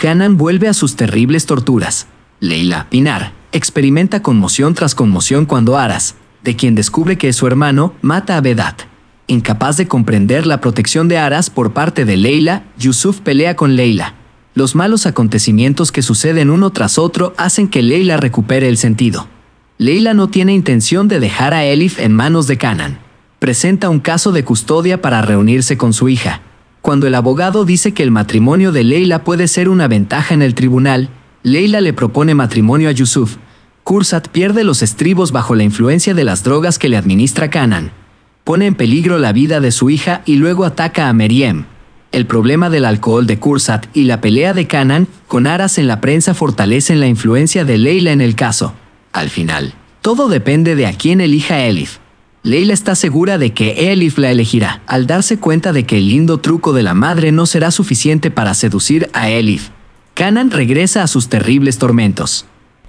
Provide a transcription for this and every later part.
Canan vuelve a sus terribles torturas. Leila Pinar experimenta conmoción tras conmoción cuando Aras, de quien descubre que es su hermano, mata a Vedat. Incapaz de comprender la protección de Aras por parte de Leila, Yusuf pelea con Leila. Los malos acontecimientos que suceden uno tras otro hacen que Leila recupere el sentido. Leila no tiene intención de dejar a Elif en manos de Kanan. Presenta un caso de custodia para reunirse con su hija, cuando el abogado dice que el matrimonio de Leila puede ser una ventaja en el tribunal, Leila le propone matrimonio a Yusuf. Kursat pierde los estribos bajo la influencia de las drogas que le administra Kanan. Pone en peligro la vida de su hija y luego ataca a Meriem. El problema del alcohol de Kursat y la pelea de Kanan con aras en la prensa fortalecen la influencia de Leila en el caso. Al final, todo depende de a quién elija Elif. Leila está segura de que Elif la elegirá, al darse cuenta de que el lindo truco de la madre no será suficiente para seducir a Elif. Kanan regresa a sus terribles tormentos.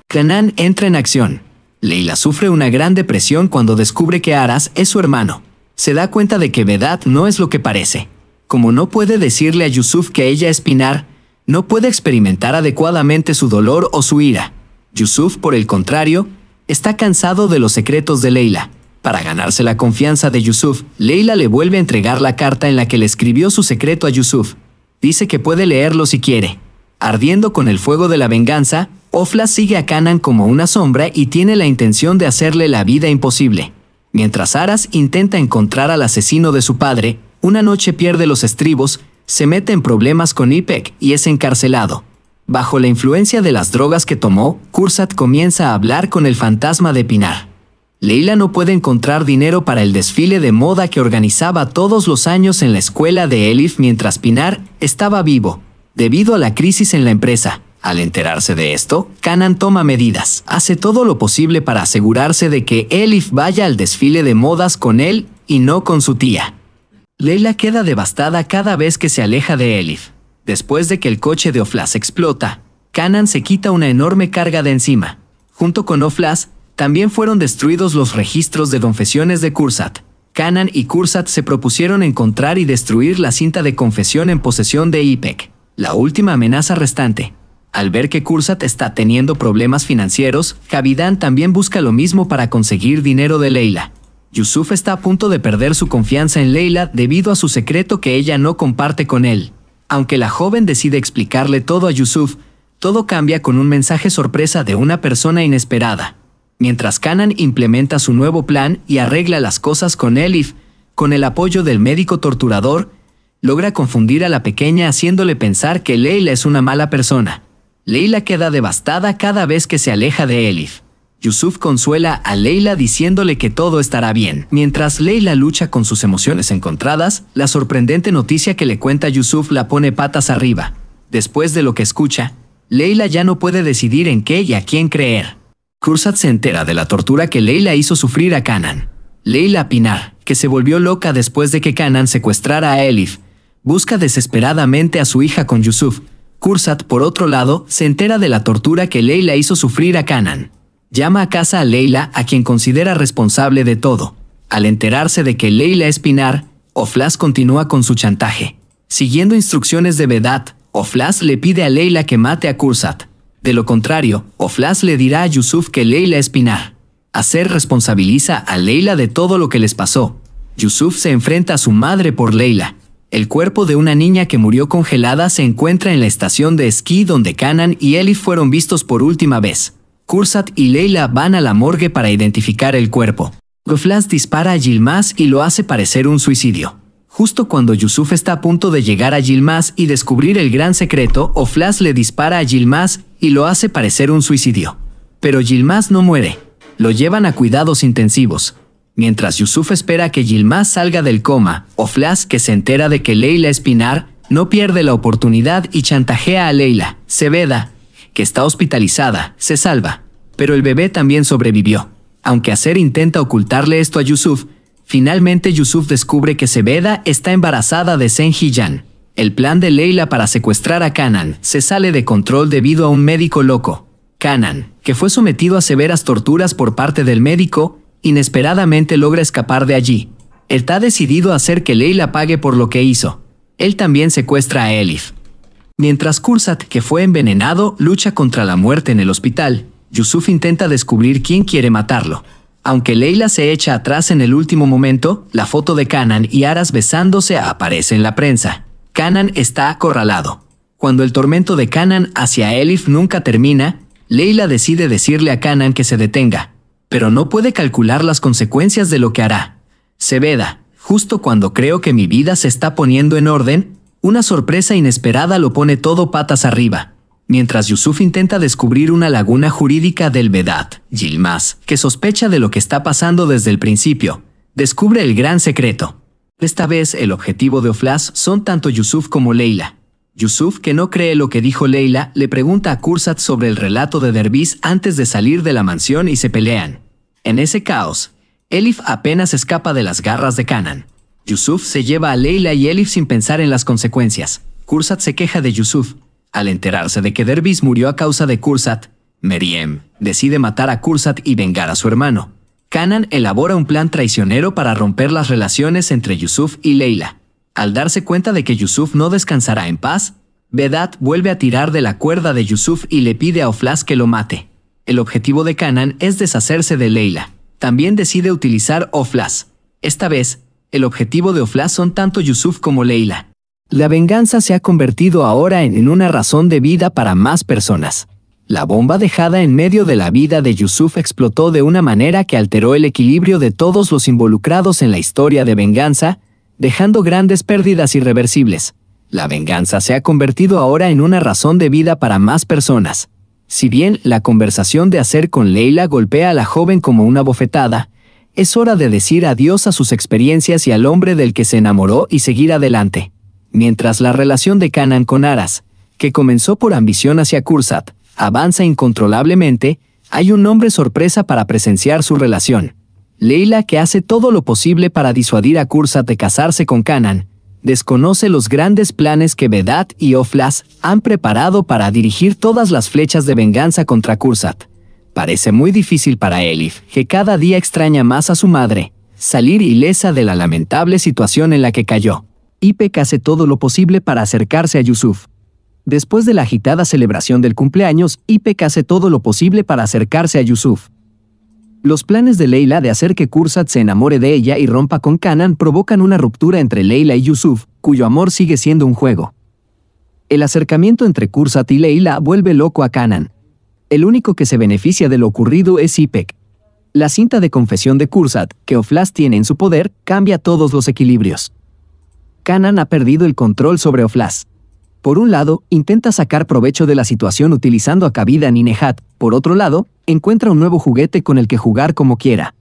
Kanan entra en acción. Leila sufre una gran depresión cuando descubre que Aras es su hermano. Se da cuenta de que Vedad no es lo que parece. Como no puede decirle a Yusuf que ella es Pinar, no puede experimentar adecuadamente su dolor o su ira. Yusuf, por el contrario, está cansado de los secretos de Leila para ganarse la confianza de Yusuf, Leila le vuelve a entregar la carta en la que le escribió su secreto a Yusuf. Dice que puede leerlo si quiere. Ardiendo con el fuego de la venganza, Ofla sigue a Kanan como una sombra y tiene la intención de hacerle la vida imposible. Mientras Aras intenta encontrar al asesino de su padre, una noche pierde los estribos, se mete en problemas con Ipek y es encarcelado. Bajo la influencia de las drogas que tomó, Kursat comienza a hablar con el fantasma de Pinar. Leila no puede encontrar dinero para el desfile de moda que organizaba todos los años en la escuela de Elif mientras Pinar estaba vivo, debido a la crisis en la empresa. Al enterarse de esto, Canan toma medidas. Hace todo lo posible para asegurarse de que Elif vaya al desfile de modas con él y no con su tía. Leila queda devastada cada vez que se aleja de Elif. Después de que el coche de Oflas explota, Canan se quita una enorme carga de encima. Junto con Oflas, también fueron destruidos los registros de confesiones de Kursat. Canan y Kursat se propusieron encontrar y destruir la cinta de confesión en posesión de IPEC, la última amenaza restante. Al ver que Kursat está teniendo problemas financieros, Javidán también busca lo mismo para conseguir dinero de Leila. Yusuf está a punto de perder su confianza en Leila debido a su secreto que ella no comparte con él. Aunque la joven decide explicarle todo a Yusuf, todo cambia con un mensaje sorpresa de una persona inesperada mientras Kanan implementa su nuevo plan y arregla las cosas con Elif, con el apoyo del médico torturador, logra confundir a la pequeña haciéndole pensar que Leila es una mala persona. Leila queda devastada cada vez que se aleja de Elif. Yusuf consuela a Leila diciéndole que todo estará bien. Mientras Leila lucha con sus emociones encontradas, la sorprendente noticia que le cuenta Yusuf la pone patas arriba. Después de lo que escucha, Leila ya no puede decidir en qué y a quién creer. Kursat se entera de la tortura que Leila hizo sufrir a Kanan. Leila Pinar, que se volvió loca después de que Kanan secuestrara a Elif, busca desesperadamente a su hija con Yusuf. Kursat, por otro lado, se entera de la tortura que Leila hizo sufrir a Kanan. Llama a casa a Leila, a quien considera responsable de todo. Al enterarse de que Leila es Pinar, Oflas continúa con su chantaje. Siguiendo instrucciones de Vedat, Oflas le pide a Leila que mate a Kursat. De lo contrario, Oflas le dirá a Yusuf que Leila es Pinar. Hacer responsabiliza a Leila de todo lo que les pasó. Yusuf se enfrenta a su madre por Leila. El cuerpo de una niña que murió congelada se encuentra en la estación de esquí donde Canan y Elif fueron vistos por última vez. Kursat y Leila van a la morgue para identificar el cuerpo. Goflas dispara a Gilmas y lo hace parecer un suicidio. Justo cuando Yusuf está a punto de llegar a Gilmas y descubrir el gran secreto, Oflas le dispara a Gilmas y lo hace parecer un suicidio. Pero Gilmas no muere. Lo llevan a cuidados intensivos. Mientras Yusuf espera que Gilmas salga del coma, Oflas, que se entera de que Leila Espinar, no pierde la oportunidad y chantajea a Leila. Cebeda, que está hospitalizada, se salva. Pero el bebé también sobrevivió. Aunque Acer intenta ocultarle esto a Yusuf, Finalmente Yusuf descubre que Seveda está embarazada de Senjiyan. El plan de Leila para secuestrar a Kanan se sale de control debido a un médico loco. Kanan, que fue sometido a severas torturas por parte del médico, inesperadamente logra escapar de allí. Él está decidido a hacer que Leila pague por lo que hizo. Él también secuestra a Elif. Mientras Kursat, que fue envenenado, lucha contra la muerte en el hospital, Yusuf intenta descubrir quién quiere matarlo. Aunque Leila se echa atrás en el último momento, la foto de Canan y Aras besándose aparece en la prensa. Canan está acorralado. Cuando el tormento de Canan hacia Elif nunca termina, Leila decide decirle a Canan que se detenga, pero no puede calcular las consecuencias de lo que hará. Se veda, justo cuando creo que mi vida se está poniendo en orden, una sorpresa inesperada lo pone todo patas arriba. Mientras Yusuf intenta descubrir una laguna jurídica del Vedat, Yilmaz, que sospecha de lo que está pasando desde el principio, descubre el gran secreto. Esta vez el objetivo de Oflas son tanto Yusuf como Leila. Yusuf, que no cree lo que dijo Leila, le pregunta a Kursat sobre el relato de Dervish antes de salir de la mansión y se pelean. En ese caos, Elif apenas escapa de las garras de Kanan. Yusuf se lleva a Leila y Elif sin pensar en las consecuencias. Kursat se queja de Yusuf, al enterarse de que Dervis murió a causa de Kursat, Meriem decide matar a Kursat y vengar a su hermano. Kanan elabora un plan traicionero para romper las relaciones entre Yusuf y Leila. Al darse cuenta de que Yusuf no descansará en paz, Vedat vuelve a tirar de la cuerda de Yusuf y le pide a Oflas que lo mate. El objetivo de Kanan es deshacerse de Leila. También decide utilizar Oflas. Esta vez, el objetivo de Oflas son tanto Yusuf como Leila. La venganza se ha convertido ahora en una razón de vida para más personas. La bomba dejada en medio de la vida de Yusuf explotó de una manera que alteró el equilibrio de todos los involucrados en la historia de venganza, dejando grandes pérdidas irreversibles. La venganza se ha convertido ahora en una razón de vida para más personas. Si bien la conversación de hacer con Leila golpea a la joven como una bofetada, es hora de decir adiós a sus experiencias y al hombre del que se enamoró y seguir adelante mientras la relación de Kanan con Aras, que comenzó por ambición hacia Kursat, avanza incontrolablemente, hay un hombre sorpresa para presenciar su relación. Leila, que hace todo lo posible para disuadir a Kursat de casarse con Kanan, desconoce los grandes planes que Vedat y Oflas han preparado para dirigir todas las flechas de venganza contra Kursat. Parece muy difícil para Elif, que cada día extraña más a su madre, salir ilesa de la lamentable situación en la que cayó. Ipek hace todo lo posible para acercarse a Yusuf. Después de la agitada celebración del cumpleaños, Ipek hace todo lo posible para acercarse a Yusuf. Los planes de Leila de hacer que Kursat se enamore de ella y rompa con Kanan provocan una ruptura entre Leila y Yusuf, cuyo amor sigue siendo un juego. El acercamiento entre Kursat y Leila vuelve loco a Kanan. El único que se beneficia de lo ocurrido es Ipek. La cinta de confesión de Kursat, que Oflas tiene en su poder, cambia todos los equilibrios. Kanan ha perdido el control sobre Oflas. Por un lado, intenta sacar provecho de la situación utilizando a cabida y Por otro lado, encuentra un nuevo juguete con el que jugar como quiera.